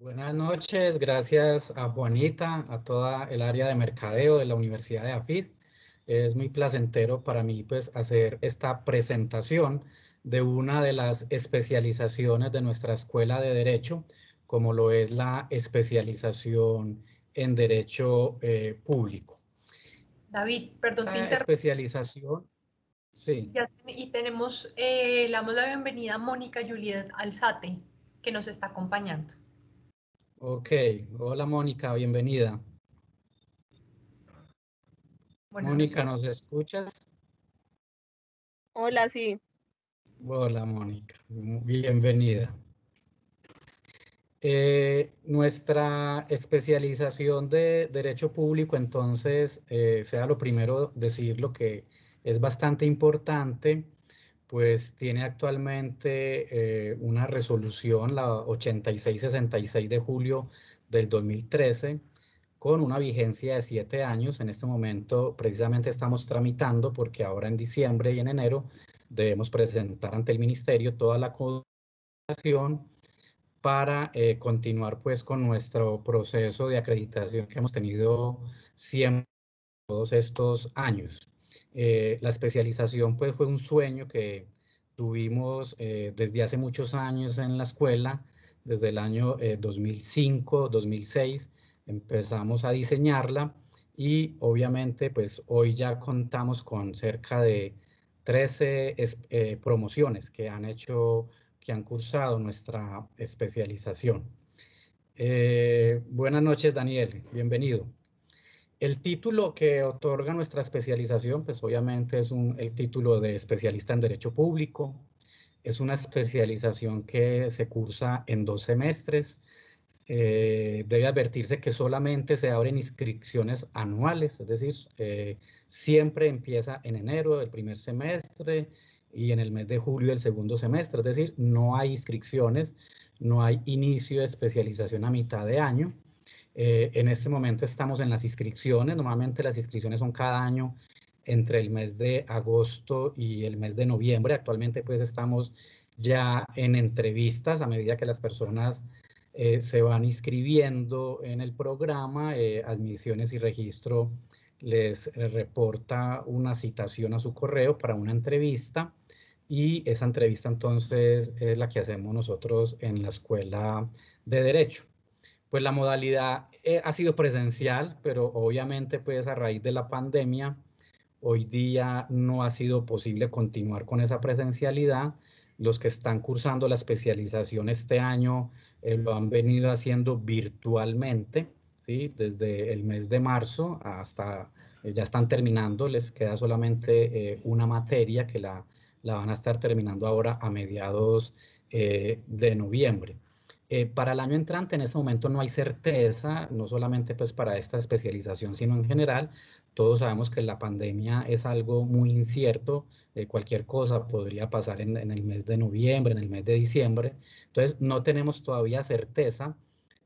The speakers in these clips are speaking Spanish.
Buenas noches, gracias a Juanita, a toda el área de mercadeo de la Universidad de AFID. Es muy placentero para mí pues, hacer esta presentación de una de las especializaciones de nuestra Escuela de Derecho, como lo es la especialización en Derecho eh, Público. David, perdón, la especialización. Sí. y tenemos, eh, le damos la bienvenida a Mónica Juliet Alzate, que nos está acompañando. Ok, hola Mónica, bienvenida. Mónica, ¿nos escuchas? Hola, sí. Hola Mónica, bienvenida. Eh, nuestra especialización de Derecho Público, entonces, eh, sea lo primero decir lo que es bastante importante, pues tiene actualmente eh, una resolución, la 8666 de julio del 2013, con una vigencia de siete años. En este momento precisamente estamos tramitando, porque ahora en diciembre y en enero debemos presentar ante el ministerio toda la cooperación para eh, continuar pues con nuestro proceso de acreditación que hemos tenido siempre todos estos años. Eh, la especialización pues, fue un sueño que tuvimos eh, desde hace muchos años en la escuela, desde el año 2005, eh, 2006, empezamos a diseñarla y obviamente pues hoy ya contamos con cerca de 13 promociones que han hecho, que han cursado nuestra especialización. buenas noches Daniel, bienvenido. El título que otorga nuestra especialización, pues obviamente es el título de especialista en Derecho Público. Es una especialización que se cursa en dos semestres. Eh, debe advertirse que solamente se abren inscripciones anuales, es decir, eh, siempre empieza en enero del primer semestre y en el mes de julio del segundo semestre, es decir, no hay inscripciones, no hay inicio de especialización a mitad de año. Eh, en este momento estamos en las inscripciones, normalmente las inscripciones son cada año entre el mes de agosto y el mes de noviembre. Actualmente pues estamos ya en entrevistas a medida que las personas eh, se van inscribiendo en el programa, eh, admisiones y registro les reporta una citación a su correo para una entrevista y esa entrevista entonces es la que hacemos nosotros en la Escuela de Derecho pues la modalidad eh, ha sido presencial, pero obviamente pues a raíz de la pandemia, hoy día no ha sido posible continuar con esa presencialidad. Los que están cursando la especialización este año eh, lo han venido haciendo virtualmente, ¿sí? desde el mes de marzo hasta eh, ya están terminando, les queda solamente una materia que la, van a estar terminando ahora a mediados de noviembre. Eh, para el año entrante, en este momento no hay certeza, no solamente pues para esta especialización, sino en general. Todos sabemos que la pandemia es algo muy incierto, eh, cualquier cosa podría pasar en, el mes de noviembre, en el mes de diciembre. Entonces, no tenemos todavía certeza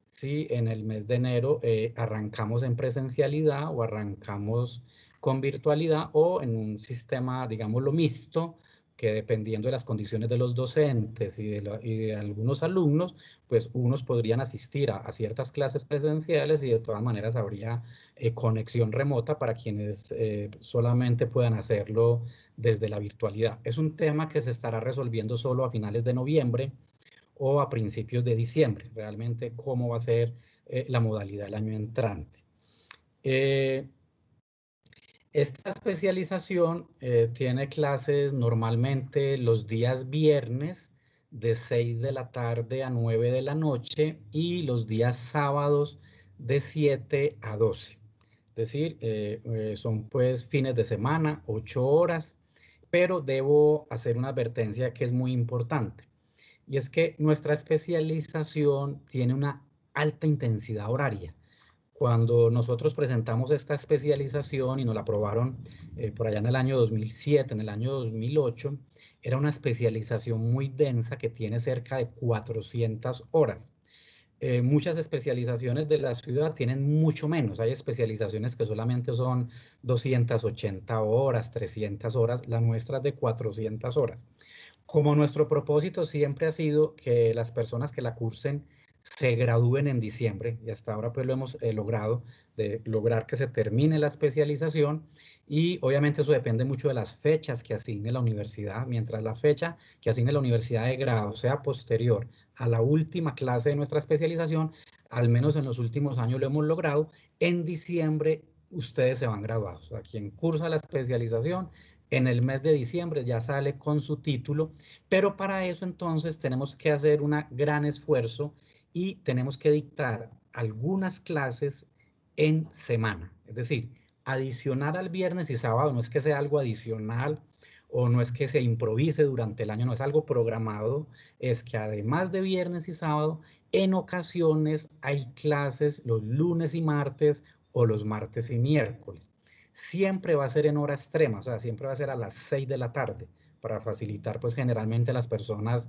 si en el mes de enero eh, arrancamos en presencialidad o arrancamos con virtualidad o en un sistema, lo mixto, que dependiendo de las condiciones de los docentes y de, algunos alumnos, pues unos podrían asistir a, ciertas clases presenciales y de todas maneras habría eh, conexión remota para quienes eh, solamente puedan hacerlo desde la virtualidad. Es un tema que se estará resolviendo solo a finales de noviembre o a principios de diciembre, realmente cómo va a ser eh, la modalidad el año entrante. Eh, esta especialización eh, tiene clases normalmente los días viernes de 6 de la tarde a 9 de la noche y los días sábados de 7 a 12. Es decir, eh, eh, son pues fines de semana, 8 horas, pero debo hacer una advertencia que es muy importante. Y es que nuestra especialización tiene una alta intensidad horaria cuando nosotros presentamos esta especialización y nos la aprobaron eh, por allá en el año 2007, en el año 2008, era una especialización muy densa que tiene cerca de 400 horas. Eh, muchas especializaciones de la ciudad tienen mucho menos. Hay especializaciones que solamente son 280 horas, 300 horas, la nuestra es de 400 horas. Como nuestro propósito siempre ha sido que las personas que la cursen se gradúen en diciembre y hasta ahora pues lo hemos eh, logrado de lograr que se termine la especialización y obviamente eso depende mucho de las fechas que asigne la universidad. Mientras la fecha que asigne la universidad de grado sea posterior a la última clase de nuestra especialización, al menos en los últimos años lo hemos logrado, en diciembre ustedes se van graduados. O quien cursa la especialización en el mes de diciembre ya sale con su título, pero para eso entonces tenemos que hacer un gran esfuerzo y tenemos que dictar algunas clases en semana. Es decir, adicionar al viernes y sábado no es que sea algo adicional o no es que se improvise durante el año, no es algo programado, es que además de viernes y sábado, en ocasiones hay clases los lunes y martes o los martes y miércoles. Siempre va a ser en hora extrema, o sea, siempre va a ser a las 6 de la tarde para facilitar pues generalmente las personas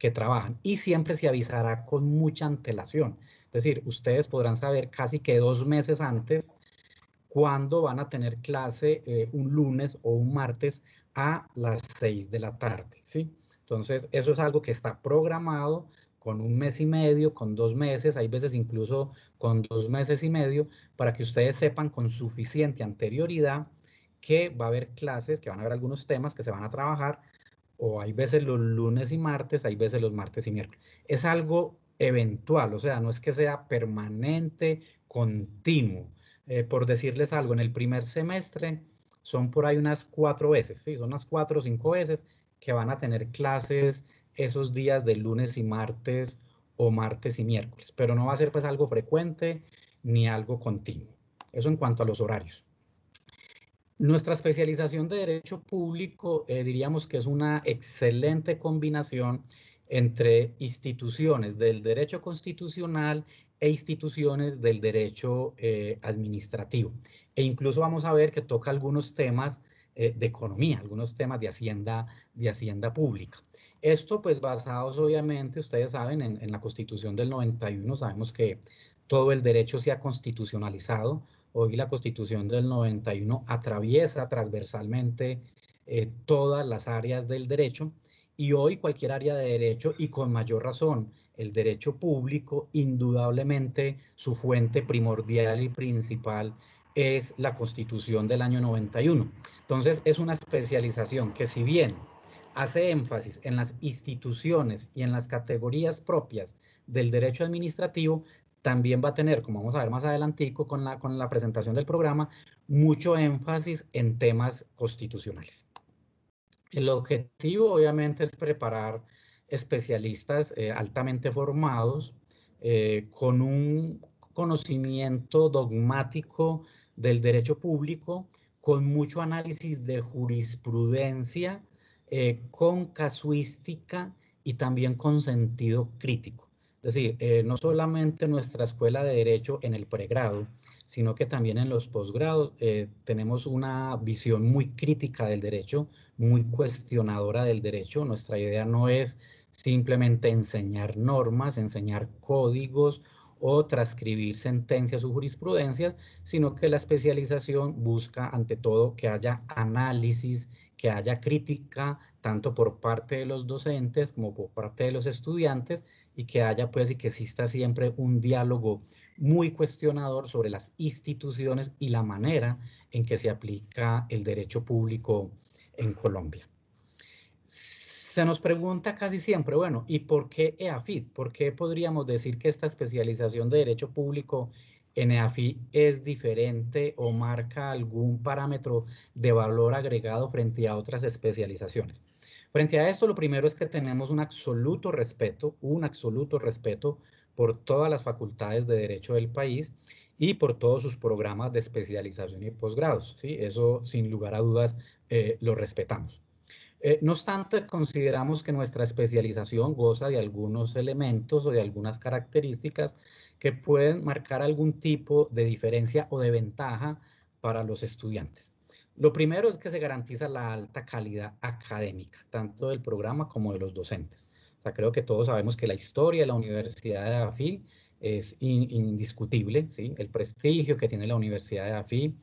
que trabajan y siempre se avisará con mucha antelación. Es decir, ustedes podrán saber casi que dos meses antes cuándo van a tener clase eh, un lunes o un martes a las seis de la tarde, ¿sí? Entonces, eso es algo que está programado con un mes y medio, con dos meses, hay veces incluso con dos meses y medio, para que ustedes sepan con suficiente anterioridad que va a haber clases, que van a haber algunos temas que se van a trabajar o hay veces los lunes y martes, hay veces los martes y miércoles. Es algo eventual, o sea, no es que sea permanente, continuo. Eh, por decirles algo, en el primer semestre son por ahí unas cuatro veces, ¿sí? son unas cuatro o cinco veces que van a tener clases esos días de lunes y martes o martes y miércoles, pero no va a ser pues algo frecuente ni algo continuo. Eso en cuanto a los horarios. Nuestra especialización de derecho público eh, diríamos que es una excelente combinación entre instituciones del derecho constitucional e instituciones del derecho eh, administrativo. E incluso vamos a ver que toca algunos temas eh, de economía, algunos temas de hacienda, de hacienda pública. Esto pues basados obviamente, ustedes saben, en la constitución del 91 sabemos que todo el derecho se ha constitucionalizado, Hoy la Constitución del 91 atraviesa transversalmente eh, todas las áreas del derecho y hoy cualquier área de derecho y con mayor razón el derecho público, indudablemente su fuente primordial y principal es la Constitución del año 91. Entonces es una especialización que si bien hace énfasis en las instituciones y en las categorías propias del derecho administrativo, también va a tener, como vamos a ver más adelantico con la, con la presentación del programa, mucho énfasis en temas constitucionales. El objetivo obviamente es preparar especialistas eh, altamente formados eh, con un conocimiento dogmático del derecho público, con mucho análisis de jurisprudencia, eh, con casuística y también con sentido crítico. Es decir, eh, no solamente nuestra escuela de derecho en el pregrado, sino que también en los posgrados eh, tenemos una visión muy crítica del derecho, muy cuestionadora del derecho. Nuestra idea no es simplemente enseñar normas, enseñar códigos o transcribir sentencias o jurisprudencias, sino que la especialización busca ante todo que haya análisis, que haya crítica tanto por parte de los docentes como por parte de los estudiantes y que haya pues y que exista siempre un diálogo muy cuestionador sobre las instituciones y la manera en que se aplica el derecho público en Colombia. Se nos pregunta casi siempre, bueno, ¿y por qué EAFIT? ¿Por qué podríamos decir que esta especialización de derecho público NEAFI es diferente o marca algún parámetro de valor agregado frente a otras especializaciones. Frente a esto, lo primero es que tenemos un absoluto respeto, un absoluto respeto por todas las facultades de Derecho del país y por todos sus programas de especialización y posgrados. ¿sí? Eso, sin lugar a dudas, eh, lo respetamos. Eh, no obstante, consideramos que nuestra especialización goza de algunos elementos o de algunas características que pueden marcar algún tipo de diferencia o de ventaja para los estudiantes. Lo primero es que se garantiza la alta calidad académica, tanto del programa como de los docentes. creo que todos sabemos que la historia de la Universidad de AFI es indiscutible, ¿sí? el prestigio que tiene la Universidad de AFI,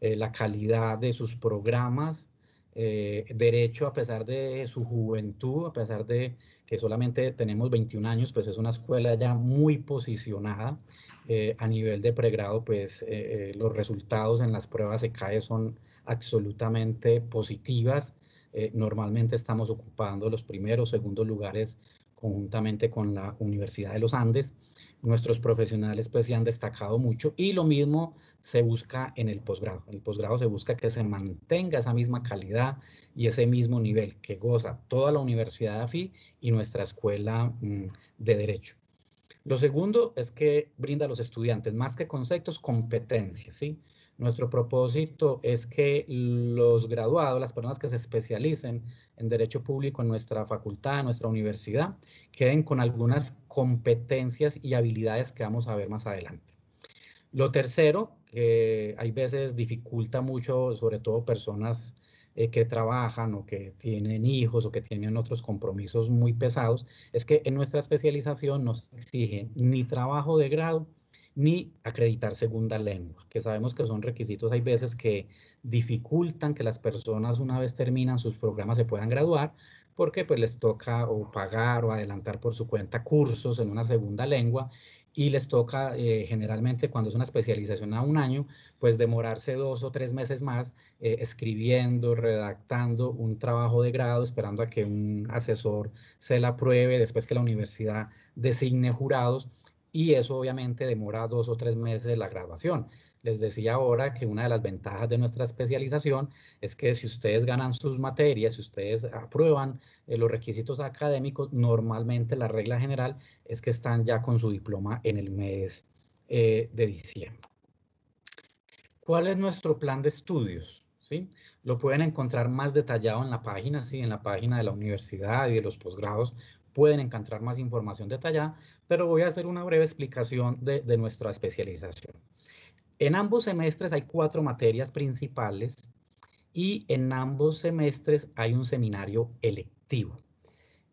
eh, la calidad de sus programas, eh, derecho, a pesar de su juventud, a pesar de que solamente tenemos 21 años, pues es una escuela ya muy posicionada. Eh, a nivel de pregrado, pues eh, los resultados en las pruebas ECAE son absolutamente positivas. normalmente estamos ocupando los primeros, segundos lugares conjuntamente con la Universidad de los Andes nuestros profesionales pues se han destacado mucho y lo mismo se busca en el posgrado. En el posgrado se busca que se mantenga esa misma calidad y ese mismo nivel que goza toda la Universidad de AFI y nuestra escuela mm, de Derecho. Lo segundo es que brinda a los estudiantes, más que conceptos, competencias, ¿sí? Nuestro propósito es que los graduados, las personas que se especialicen en Derecho Público en nuestra facultad, en nuestra universidad, queden con algunas competencias y habilidades que vamos a ver más adelante. Lo tercero, que eh, hay veces dificulta mucho, sobre todo personas eh, que trabajan o que tienen hijos o que tienen otros compromisos muy pesados, es que en nuestra especialización no se exige ni trabajo de grado, ni acreditar segunda lengua, que sabemos que son requisitos, hay veces que dificultan que las personas una vez terminan sus programas se puedan graduar, porque pues les toca o pagar o adelantar por su cuenta cursos en una segunda lengua y les toca eh, generalmente cuando es una especialización a un año, pues demorarse dos o tres meses más eh, escribiendo, redactando un trabajo de grado, esperando a que un asesor se la apruebe, después que la universidad designe jurados y eso obviamente demora dos o tres meses de la graduación. Les decía ahora que una de las ventajas de nuestra especialización es que si ustedes ganan sus materias, si ustedes aprueban eh, los requisitos académicos, normalmente la regla general es que están ya con su diploma en el mes eh, de diciembre. ¿Cuál es nuestro plan de estudios? ¿Sí? Lo pueden encontrar más detallado en la página, ¿sí? en la página de la universidad y de los posgrados pueden encontrar más información detallada, pero voy a hacer una breve explicación de, nuestra especialización. En ambos semestres hay cuatro materias principales y en ambos semestres hay un seminario electivo.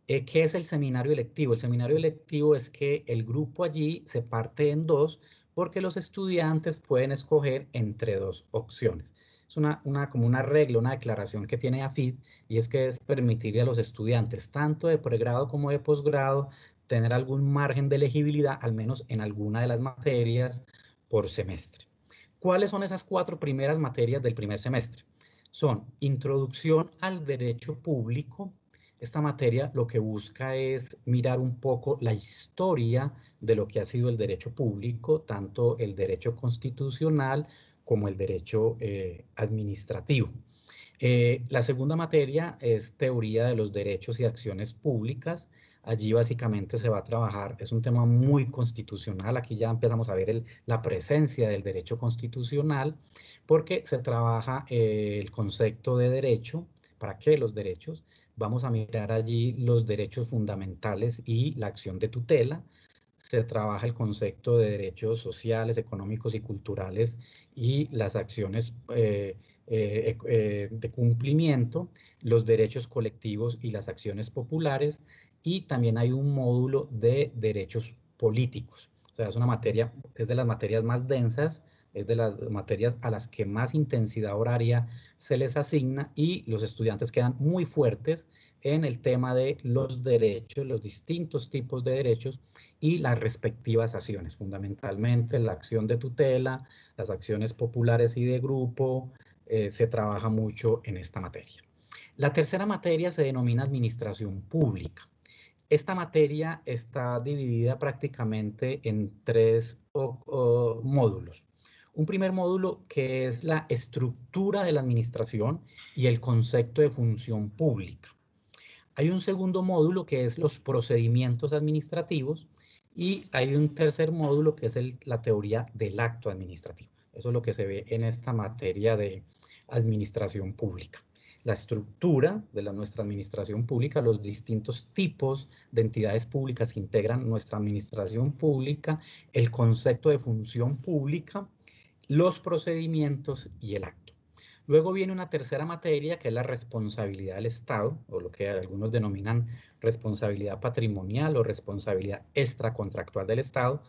Eh, ¿Qué es el seminario electivo? El seminario electivo es que el grupo allí se parte en dos porque los estudiantes pueden escoger entre dos opciones es una, como una regla, una declaración que tiene AFID y es que es permitirle a los estudiantes, tanto de pregrado como de posgrado, tener algún margen de elegibilidad, al menos en alguna de las materias por semestre. ¿Cuáles son esas cuatro primeras materias del primer semestre? Son introducción al derecho público. Esta materia lo que busca es mirar un poco la historia de lo que ha sido el derecho público, tanto el derecho constitucional como el derecho eh, administrativo. Eh, la segunda materia es teoría de los derechos y acciones públicas. Allí básicamente se va a trabajar, es un tema muy constitucional, aquí ya empezamos a ver la presencia del derecho constitucional, porque se trabaja eh, el concepto de derecho, ¿para qué los derechos? Vamos a mirar allí los derechos fundamentales y la acción de tutela, se trabaja el concepto de derechos sociales, económicos y culturales y las acciones eh, eh, eh, de cumplimiento, los derechos colectivos y las acciones populares, y también hay un módulo de derechos políticos. O sea, es una materia, es de las materias más densas, es de las materias a las que más intensidad horaria se les asigna y los estudiantes quedan muy fuertes en el tema de los derechos, los distintos tipos de derechos y las respectivas acciones, fundamentalmente la acción de tutela, las acciones populares y de grupo, eh, se trabaja mucho en esta materia. La tercera materia se denomina administración pública. Esta materia está dividida prácticamente en tres módulos. Un primer módulo que es la estructura de la administración y el concepto de función pública. Hay un segundo módulo que es los procedimientos administrativos y hay un tercer módulo que es la teoría del acto administrativo. Eso es lo que se ve en esta materia de administración pública. La estructura de la, nuestra administración pública, los distintos tipos de entidades públicas que integran nuestra administración pública, el concepto de función pública, los procedimientos y el acto. Luego viene una tercera materia que es la responsabilidad del Estado, o lo que algunos denominan responsabilidad patrimonial o responsabilidad extracontractual del Estado,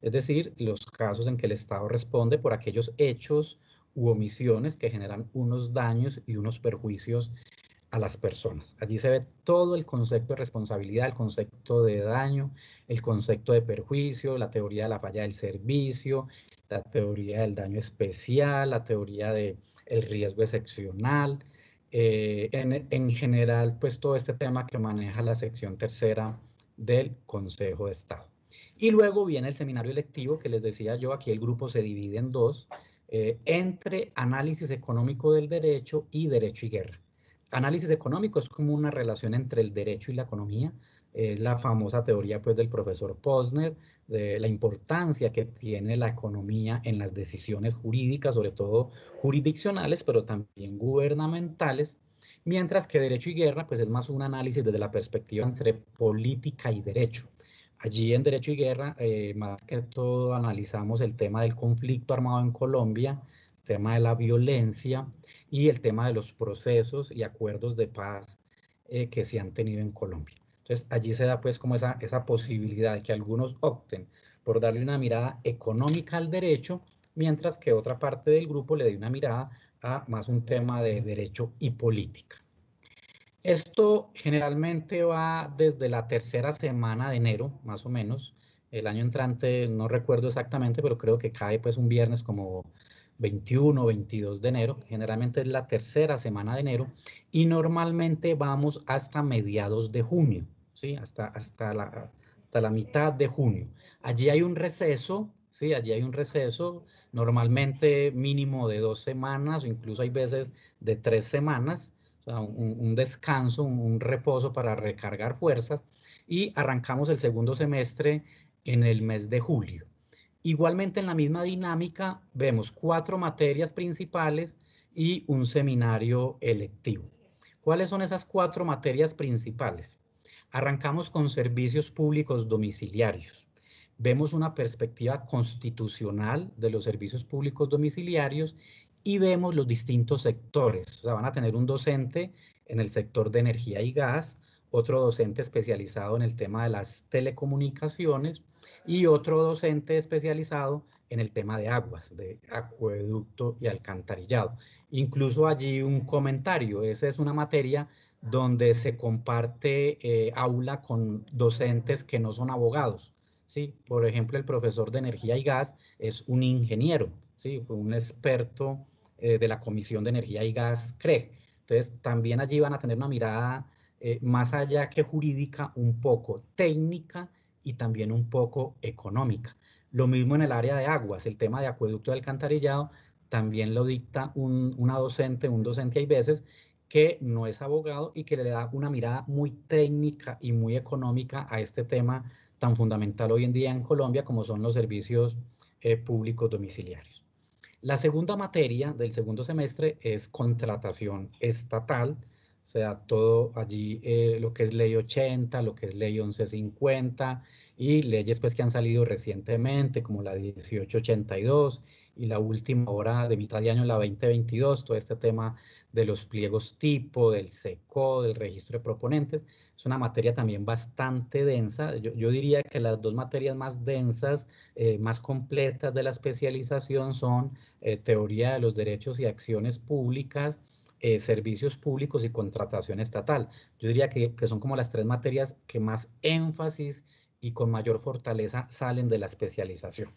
es decir, los casos en que el Estado responde por aquellos hechos u omisiones que generan unos daños y unos perjuicios a las personas. Allí se ve todo el concepto de responsabilidad, el concepto de daño, el concepto de perjuicio, la teoría de la falla del servicio, la teoría del daño especial, la teoría del riesgo excepcional. Eh, en, general, pues todo este tema que maneja la sección tercera del Consejo de Estado. Y luego viene el seminario electivo que les decía yo, aquí el grupo se divide en dos, eh, entre análisis económico del derecho y derecho y guerra. Análisis económico es como una relación entre el derecho y la economía, es la famosa teoría pues del profesor Posner, de la importancia que tiene la economía en las decisiones jurídicas, sobre todo jurisdiccionales, pero también gubernamentales, mientras que Derecho y Guerra pues es más un análisis desde la perspectiva entre política y derecho. Allí en Derecho y Guerra, eh, más que todo, analizamos el tema del conflicto armado en Colombia, el tema de la violencia y el tema de los procesos y acuerdos de paz eh, que se han tenido en Colombia. Entonces, allí se da pues como esa, esa posibilidad de que algunos opten por darle una mirada económica al derecho, mientras que otra parte del grupo le dé una mirada a más un tema de derecho y política. Esto generalmente va desde la tercera semana de enero, más o menos. El año entrante no recuerdo exactamente, pero creo que cae pues un viernes como 21 22 de enero, generalmente es la tercera semana de enero, y normalmente vamos hasta mediados de junio, ¿sí? hasta, hasta, la, hasta la mitad de junio. Allí hay un receso, ¿sí? allí hay un receso normalmente mínimo de dos semanas, incluso hay veces de tres semanas, o sea, un, descanso, un reposo para recargar fuerzas, y arrancamos el segundo semestre en el mes de julio. Igualmente en la misma dinámica vemos cuatro materias principales y un seminario electivo. ¿Cuáles son esas cuatro materias principales? Arrancamos con servicios públicos domiciliarios. Vemos una perspectiva constitucional de los servicios públicos domiciliarios y vemos los distintos sectores. O sea, van a tener un docente en el sector de energía y gas, otro docente especializado en el tema de las telecomunicaciones y otro docente especializado en el tema de aguas, de acueducto y alcantarillado. Incluso allí un comentario, esa es una materia donde se comparte eh, aula con docentes que no son abogados. ¿sí? Por ejemplo, el profesor de energía y gas es un ingeniero, ¿sí? un experto eh, de la Comisión de Energía y Gas, CREG. Entonces, también allí van a tener una mirada eh, más allá que jurídica, un poco técnica y también un poco económica. Lo mismo en el área de aguas, el tema de acueducto de alcantarillado también lo dicta una docente, un docente hay veces que no es abogado y que le da una mirada muy técnica y muy económica a este tema tan fundamental hoy en día en Colombia como son los servicios eh, públicos domiciliarios. La segunda materia del segundo semestre es contratación estatal, sea todo allí eh, lo que es ley 80, lo que es ley 1150 y leyes pues que han salido recientemente como la 1882 y la última hora de mitad de año la 2022, todo este tema de los pliegos tipo, del SECO, del registro de proponentes, es una materia también bastante densa, yo, diría que las dos materias más densas, eh, más completas de la especialización son eh, teoría de los derechos y acciones públicas, eh, servicios públicos y contratación estatal. Yo diría que, son como las tres materias que más énfasis y con mayor fortaleza salen de la especialización.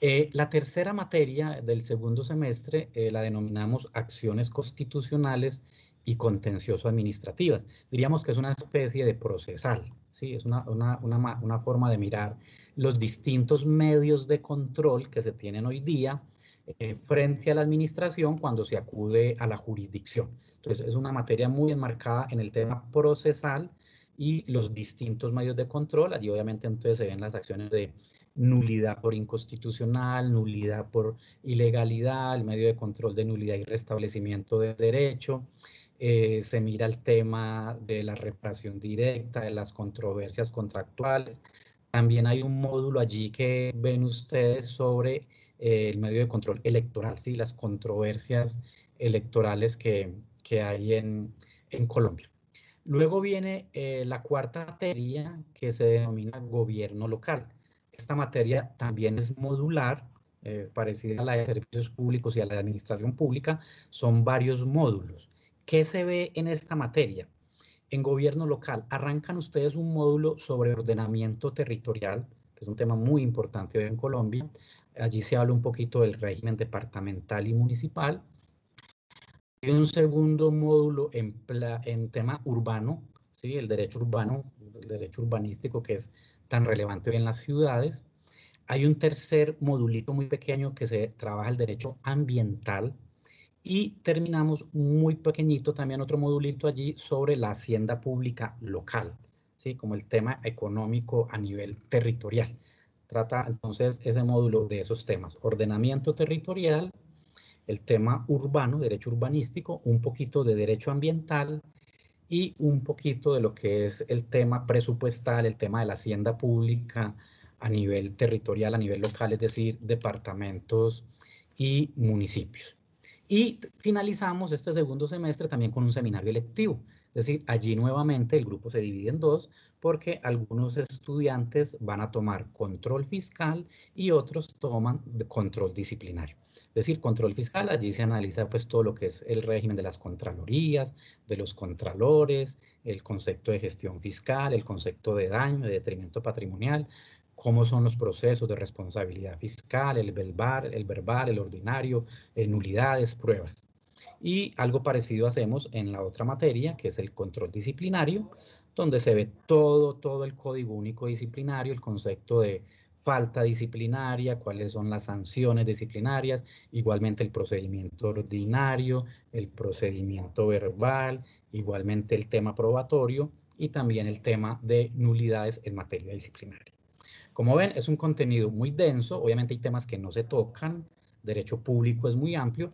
Eh, la tercera materia del segundo semestre eh, la denominamos acciones constitucionales y contencioso administrativas. Diríamos que es una especie de procesal, ¿sí? es una, una forma de mirar los distintos medios de control que se tienen hoy día eh, frente a la administración cuando se acude a la jurisdicción. Entonces, es una materia muy enmarcada en el tema procesal y los distintos medios de control. Allí obviamente entonces se ven las acciones de nulidad por inconstitucional, nulidad por ilegalidad, el medio de control de nulidad y restablecimiento de derecho. Eh, se mira el tema de la reparación directa, de las controversias contractuales. También hay un módulo allí que ven ustedes sobre eh, el medio de control electoral, ¿sí? las controversias electorales que, hay en, Colombia. Luego viene eh, la cuarta materia que se denomina gobierno local. Esta materia también es modular, eh, parecida a la de servicios públicos y a la de administración pública, son varios módulos. ¿Qué se ve en esta materia? En gobierno local arrancan ustedes un módulo sobre ordenamiento territorial, que es un tema muy importante hoy en Colombia. Allí se habla un poquito del régimen departamental y municipal. Y un segundo módulo en, en tema urbano, ¿sí? el derecho urbano, el derecho urbanístico que es tan relevante en las ciudades. Hay un tercer modulito muy pequeño que se trabaja el derecho ambiental, y terminamos muy pequeñito también otro modulito allí sobre la hacienda pública local, ¿sí? como el tema económico a nivel territorial trata entonces ese módulo de esos temas, ordenamiento territorial, el tema urbano, derecho urbanístico, un poquito de derecho ambiental y un poquito de lo que es el tema presupuestal, el tema de la hacienda pública a nivel territorial, a nivel local, es decir, departamentos y municipios. Y finalizamos este segundo semestre también con un seminario electivo, es decir, allí nuevamente el grupo se divide en dos porque algunos estudiantes van a tomar control fiscal y otros toman control disciplinario. Es decir, control fiscal, allí se analiza pues todo lo que es el régimen de las contralorías, de los contralores, el concepto de gestión fiscal, el concepto de daño, de detrimento patrimonial, cómo son los procesos de responsabilidad fiscal, el verbal, el verbal, el ordinario, eh, nulidades, pruebas. Y algo parecido hacemos en la otra materia, que es el control disciplinario, donde se ve todo, todo el código único disciplinario, el concepto de falta disciplinaria, cuáles son las sanciones disciplinarias, igualmente el procedimiento ordinario, el procedimiento verbal, igualmente el tema probatorio y también el tema de nulidades en materia disciplinaria. Como ven, es un contenido muy denso, obviamente hay temas que no se tocan, derecho público es muy amplio,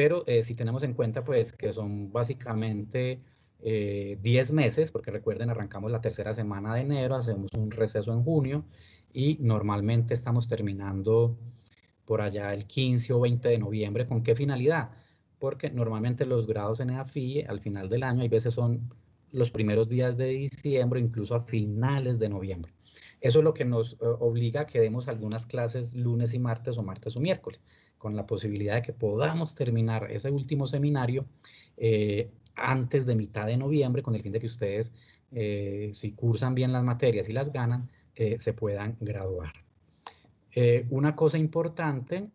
pero eh, si tenemos en cuenta pues que son básicamente 10 eh, meses, porque recuerden, arrancamos la tercera semana de enero, hacemos un receso en junio y normalmente estamos terminando por allá el 15 o 20 de noviembre. ¿Con qué finalidad? Porque normalmente los grados en EAFI al final del año, hay veces son los primeros días de diciembre, incluso a finales de noviembre. Eso es lo que nos eh, obliga a que demos algunas clases lunes y martes o martes o miércoles con la posibilidad de que podamos terminar ese último seminario eh, antes de mitad de noviembre, con el fin de que ustedes, eh, si cursan bien las materias y las ganan, eh, se puedan graduar. una cosa importante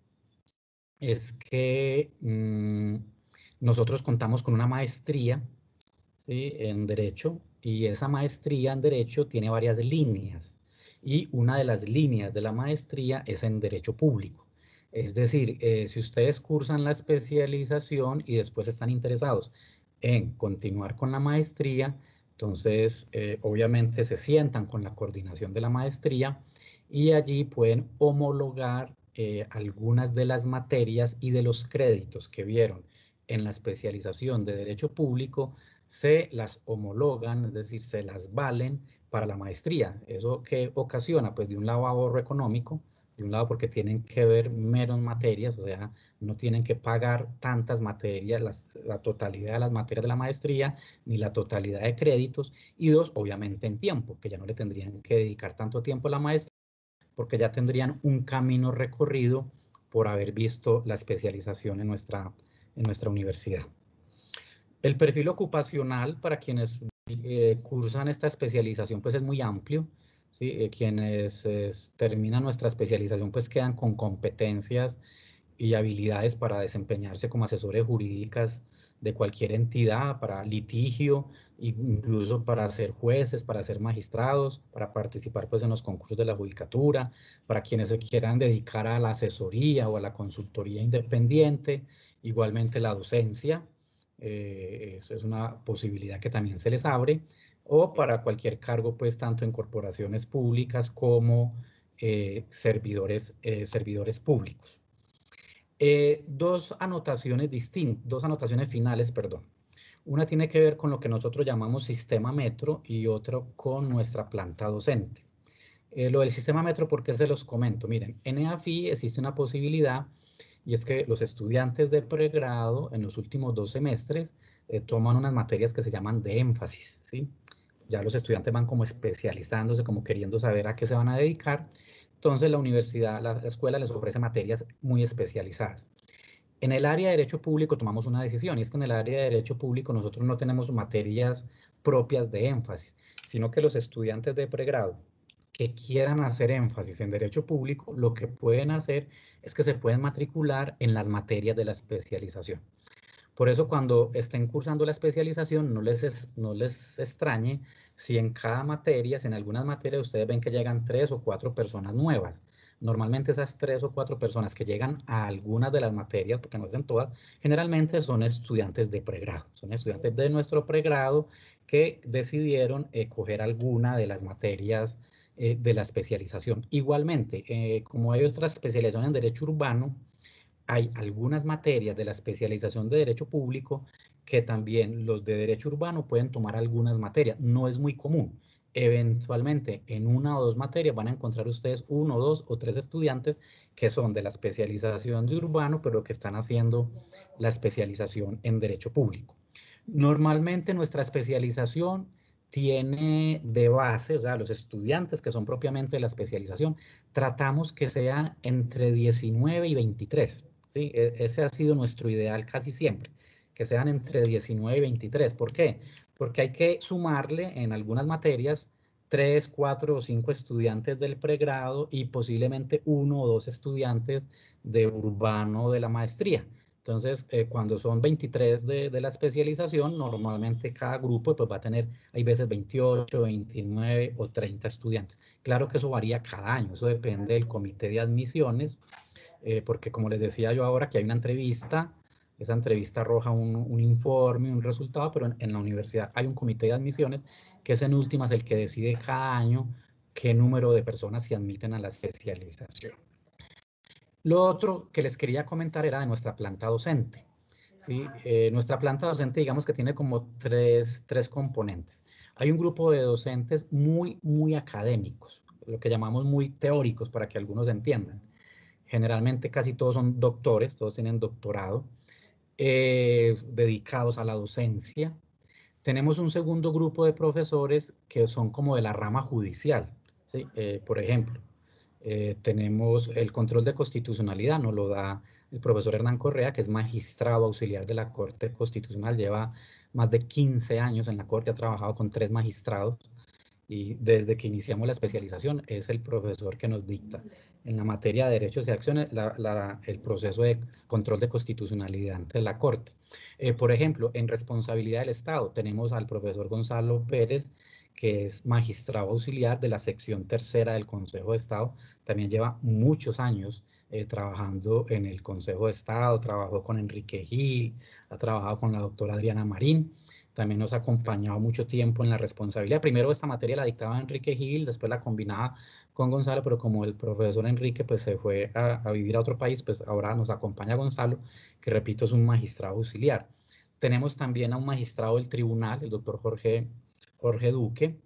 es que mm, nosotros contamos con una maestría en Derecho y esa maestría en Derecho tiene varias líneas y una de las líneas de la maestría es en Derecho Público. Es decir, eh, si ustedes cursan la especialización y después están interesados en continuar con la maestría, entonces eh, obviamente se sientan con la coordinación de la maestría y allí pueden homologar eh, algunas de las materias y de los créditos que vieron en la especialización de Derecho Público, se las homologan, es decir, se las valen para la maestría. ¿Eso que ocasiona? Pues de un lado ahorro económico, de un lado porque tienen que ver menos materias, o sea, no tienen que pagar tantas materias, la totalidad de las materias de la maestría, ni la totalidad de créditos, y dos, obviamente en tiempo, que ya no le tendrían que dedicar tanto tiempo a la maestría, porque ya tendrían un camino recorrido por haber visto la especialización en nuestra, en nuestra universidad. El perfil ocupacional para quienes eh, cursan esta especialización pues es muy amplio, ¿sí? Eh, quienes terminan nuestra especialización pues quedan con competencias y habilidades para desempeñarse como asesores jurídicas de cualquier entidad, para litigio, incluso para ser jueces, para ser magistrados, para participar pues en los concursos de la judicatura, para quienes se quieran dedicar a la asesoría o a la consultoría independiente, igualmente la docencia, eh, es una posibilidad que también se les abre, o para cualquier cargo, pues tanto en corporaciones públicas como eh, servidores, eh, servidores públicos. Eh, dos anotaciones distintas, dos anotaciones finales, perdón. Una tiene que ver con lo que nosotros llamamos sistema metro y otro con nuestra planta docente. lo del sistema metro, ¿por qué se los comento? Miren, en EAFI existe una posibilidad y es que los estudiantes de pregrado en los últimos dos semestres toman unas materias que se llaman de énfasis, ¿sí? ya los estudiantes van como especializándose, como queriendo saber a qué se van a dedicar. Entonces la universidad, la, escuela les ofrece materias muy especializadas. En el área de Derecho Público tomamos una decisión, y es que en el área de Derecho Público nosotros no tenemos materias propias de énfasis, sino que los estudiantes de pregrado que quieran hacer énfasis en Derecho Público, lo que pueden hacer es que se pueden matricular en las materias de la especialización. Por eso cuando estén cursando la especialización, no les, no les extrañe si en cada materia, si en algunas materias ustedes ven que llegan tres o cuatro personas nuevas. Normalmente esas tres o cuatro personas que llegan a algunas de las materias, porque no es en todas, generalmente son estudiantes de pregrado. Son estudiantes de nuestro pregrado que decidieron coger alguna de las materias eh, de la especialización. Igualmente, eh, como hay otras especializaciones en Derecho Urbano, hay algunas materias de la especialización de Derecho Público que también los de Derecho Urbano pueden tomar algunas materias. No es muy común. Eventualmente, en una o dos materias van a encontrar ustedes uno, dos o tres estudiantes que son de la especialización de Urbano, pero que están haciendo la especialización en Derecho Público. Normalmente nuestra especialización tiene de base, o sea, los estudiantes que son propiamente de la especialización, tratamos que sea entre 19 y 23. E, ese ha sido nuestro ideal casi siempre, que sean entre 19 y 23. ¿Por qué? Porque hay que sumarle en algunas materias tres, cuatro o cinco estudiantes del pregrado y posiblemente uno o dos estudiantes de urbano de la maestría. Entonces, eh, cuando son 23 de, la especialización, normalmente cada grupo pues, va a tener, hay veces 28, 29 o 30 estudiantes. Claro que eso varía cada año, eso depende del comité de admisiones eh, porque como les decía yo ahora que hay una entrevista, esa entrevista arroja un, informe, un resultado, pero en, la universidad hay un comité de admisiones que es en últimas el que decide cada año qué número de personas se admiten a la especialización. Lo otro que les quería comentar era de nuestra planta docente. ¿sí? Eh, nuestra planta docente digamos que tiene como tres, tres componentes. Hay un grupo de docentes muy, muy académicos, lo que llamamos muy teóricos para que algunos entiendan Generalmente casi todos son doctores, todos tienen doctorado, eh, dedicados a la docencia. Tenemos un segundo grupo de profesores que son como de la rama judicial. ¿sí? Eh, por ejemplo, eh, tenemos el control de constitucionalidad, nos lo da el profesor Hernán Correa, que es magistrado auxiliar de la Corte Constitucional, lleva más de 15 años en la Corte, ha trabajado con tres magistrados y desde que iniciamos la especialización es el profesor que nos dicta en la materia de derechos y acciones el proceso de control de constitucionalidad ante la Corte. Eh, por ejemplo, en responsabilidad del Estado tenemos al profesor Gonzalo Pérez, que es magistrado auxiliar de la sección tercera del Consejo de Estado, también lleva muchos años eh, trabajando en el Consejo de Estado, trabajó con Enrique Gil, ha trabajado con la doctora Adriana Marín, también nos ha acompañado mucho tiempo en la responsabilidad. Primero esta materia la dictaba Enrique Gil, después la combinaba con Gonzalo, pero como el profesor Enrique pues se fue a, vivir a otro país, pues ahora nos acompaña Gonzalo, que repito es un magistrado auxiliar. Tenemos también a un magistrado del tribunal, el doctor Jorge, Jorge Duque,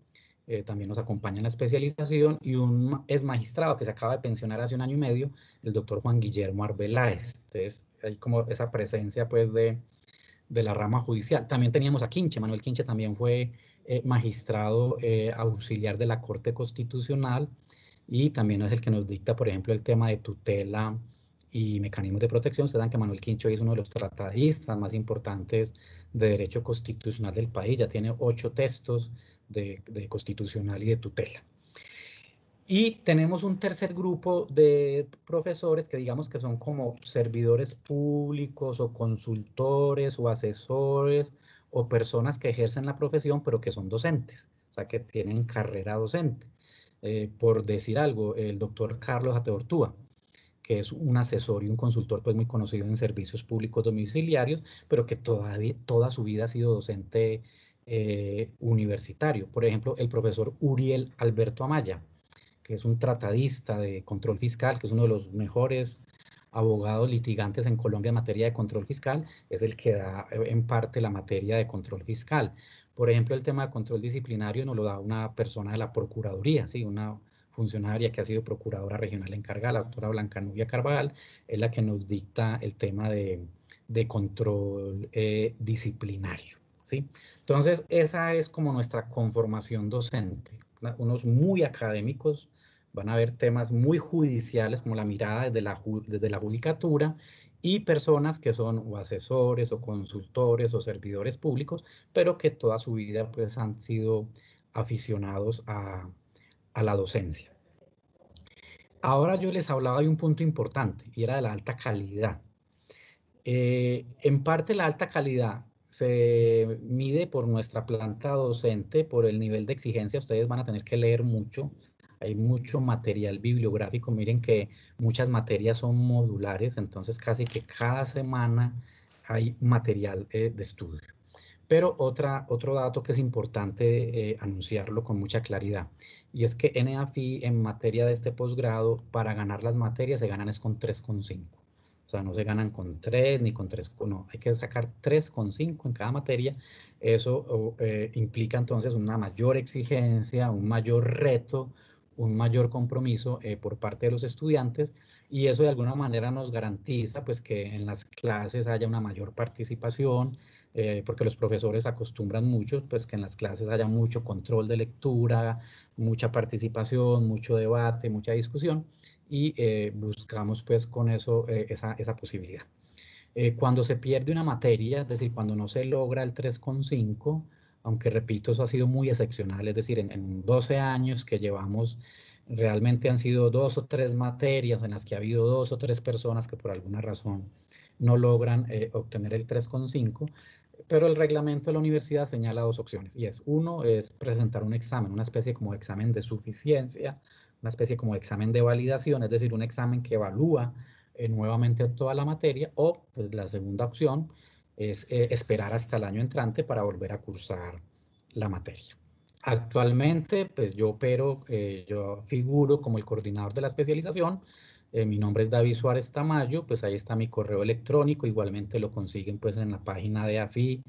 eh, también nos acompaña en la especialización, y un ex magistrado que se acaba de pensionar hace un año y medio, el doctor Juan Guillermo Arbeláez. Entonces, hay como esa presencia pues de, de la rama judicial. También teníamos a Quinche, Manuel Quinche también fue eh, magistrado eh, auxiliar de la Corte Constitucional y también es el que nos dicta, por ejemplo, el tema de tutela y mecanismos de protección. se dan que Manuel Quinche hoy es uno de los tratadistas más importantes de derecho constitucional del país, ya tiene ocho textos de, de constitucional y de tutela. Y tenemos un tercer grupo de profesores que digamos que son como servidores públicos o consultores o asesores o personas que ejercen la profesión pero que son docentes, o sea que tienen carrera docente. Eh, por decir algo, el doctor Carlos Ateortúa, que es un asesor y un consultor pues muy conocido en servicios públicos domiciliarios, pero que toda, toda su vida ha sido docente eh, universitario. Por ejemplo, el profesor Uriel Alberto Amaya, que es un tratadista de control fiscal, que es uno de los mejores abogados litigantes en Colombia en materia de control fiscal, es el que da eh, en parte la materia de control fiscal. Por ejemplo, el tema de control disciplinario nos lo da una persona de la Procuraduría, ¿sí? una funcionaria que ha sido procuradora regional encargada, la doctora Blanca Nubia Carvajal, es la que nos dicta el tema de, control eh, disciplinario. ¿sí? Entonces, esa es como nuestra conformación docente, unos muy académicos, van a haber temas muy judiciales como la mirada desde la, desde la judicatura y personas que son o asesores o consultores o servidores públicos, pero que toda su vida pues han sido aficionados a, la docencia. Ahora yo les hablaba de un punto importante y era de la alta calidad. Eh, en parte la alta calidad se mide por nuestra planta docente, por el nivel de exigencia. Ustedes van a tener que leer mucho hay mucho material bibliográfico. Miren que muchas materias son modulares, entonces casi que cada semana hay material eh, de estudio. Pero otra, otro dato que es importante eh, anunciarlo con mucha claridad, y es que NAFI en materia de este posgrado, para ganar las materias se ganan es con 3,5. O sea, no se ganan con 3 ni con 3, no, hay que sacar 3,5 en cada materia. Eso eh, implica entonces una mayor exigencia, un mayor reto, un mayor compromiso eh, por parte de los estudiantes y eso de alguna manera nos garantiza pues que en las clases haya una mayor participación eh, porque los profesores acostumbran mucho pues que en las clases haya mucho control de lectura, mucha participación, mucho debate, mucha discusión y eh, buscamos pues con eso esa, esa, posibilidad. cuando se pierde una materia, es decir, cuando no se logra el 3,5, aunque repito, eso ha sido muy excepcional, es decir, en, 12 años que llevamos, realmente han sido dos o tres materias en las que ha habido dos o tres personas que por alguna razón no logran eh, obtener el 3,5, pero el reglamento de la universidad señala dos opciones, y es, uno es presentar un examen, una especie como examen de suficiencia, una especie como examen de validación, es decir, un examen que evalúa eh, nuevamente toda la materia, o pues, la segunda opción, es eh, esperar hasta el año entrante para volver a cursar la materia. Actualmente, pues yo opero, eh, yo figuro como el coordinador de la especialización. Eh, mi nombre es David Suárez Tamayo, pues ahí está mi correo electrónico. Igualmente lo consiguen pues en la página de AFI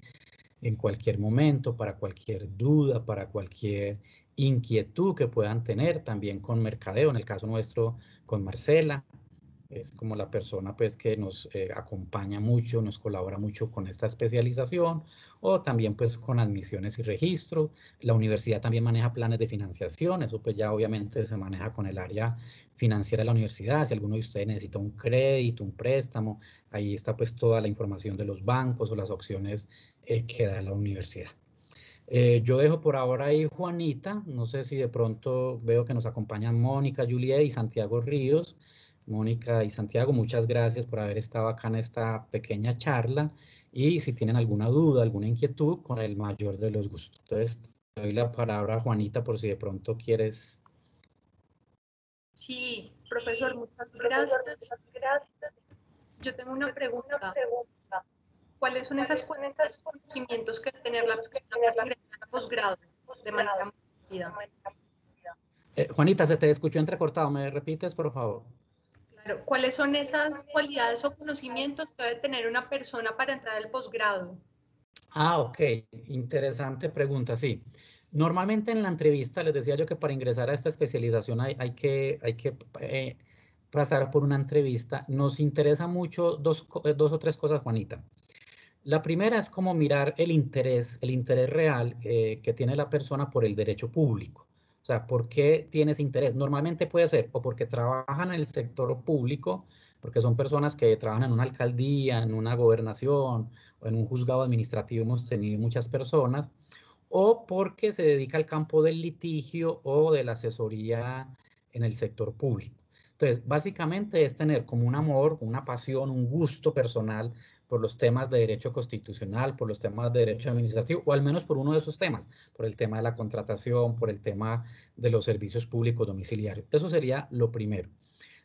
en cualquier momento, para cualquier duda, para cualquier inquietud que puedan tener, también con Mercadeo, en el caso nuestro con Marcela es como la persona pues que nos eh, acompaña mucho, nos colabora mucho con esta especialización o también pues con admisiones y registro. La universidad también maneja planes de financiación, eso pues ya obviamente se maneja con el área financiera de la universidad. Si alguno de ustedes necesita un crédito, un préstamo, ahí está pues toda la información de los bancos o las opciones eh, que da la universidad. Eh, yo dejo por ahora ahí Juanita, no sé si de pronto veo que nos acompañan Mónica, Julieta y Santiago Ríos. Mónica y Santiago, muchas gracias por haber estado acá en esta pequeña charla y si tienen alguna duda, alguna inquietud, con el mayor de los gustos. Entonces, doy la palabra a Juanita por si de pronto quieres. Sí, profesor, muchas gracias. Yo tengo una pregunta. ¿Cuáles son esas conocimientos que tener la persona posgrado de manera eh, Juanita, se te escuchó entrecortado. ¿Me repites, por favor? ¿Cuáles son esas cualidades o conocimientos que debe tener una persona para entrar al posgrado? Ah, ok. Interesante pregunta, sí. Normalmente en la entrevista les decía yo que para ingresar a esta especialización hay, que, eh, pasar por una entrevista. Nos interesa mucho dos, eh, o tres cosas, Juanita. La primera es cómo mirar el interés, el interés real eh, que tiene la persona por el derecho público. O sea, ¿por qué tienes interés? Normalmente puede ser o porque trabajan en el sector público, porque son personas que trabajan en una alcaldía, en una gobernación o en un juzgado administrativo, hemos tenido muchas personas, o porque se dedica al campo del litigio o de la asesoría en el sector público. Entonces, básicamente es tener como un amor, una pasión, un gusto personal por los temas de derecho constitucional, por los temas de derecho administrativo, o al menos por uno de esos temas, por el tema de la contratación, por el tema de los servicios públicos domiciliarios. Eso sería lo primero.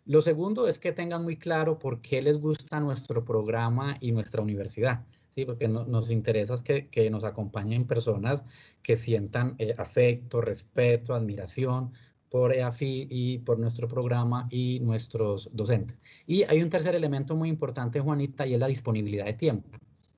Lo segundo es que tengan muy claro por qué les gusta nuestro programa y nuestra universidad. Sí, porque nos interesa que, nos acompañen personas que sientan eh, afecto, respeto, admiración por EAFI y por nuestro programa y nuestros docentes. Y hay un tercer elemento muy importante, Juanita, y es la disponibilidad de tiempo,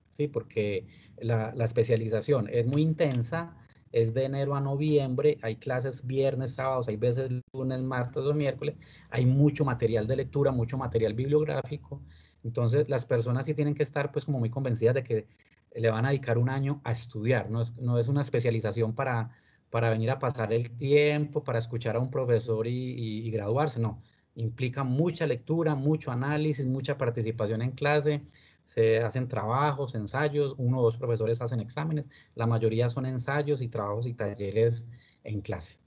¿sí? porque la, la especialización es muy intensa, es de enero a noviembre, hay clases viernes, sábados, hay veces lunes, martes o miércoles, hay mucho material de lectura, mucho material bibliográfico, entonces las personas sí tienen que estar pues como muy convencidas de que le van a dedicar un año a estudiar, no es, no es una especialización para para venir a pasar el tiempo, para escuchar a un profesor y, graduarse, no. Implica mucha lectura, mucho análisis, mucha participación en clase, se hacen trabajos, ensayos, uno o dos profesores hacen exámenes, la mayoría son ensayos y trabajos y talleres en clase.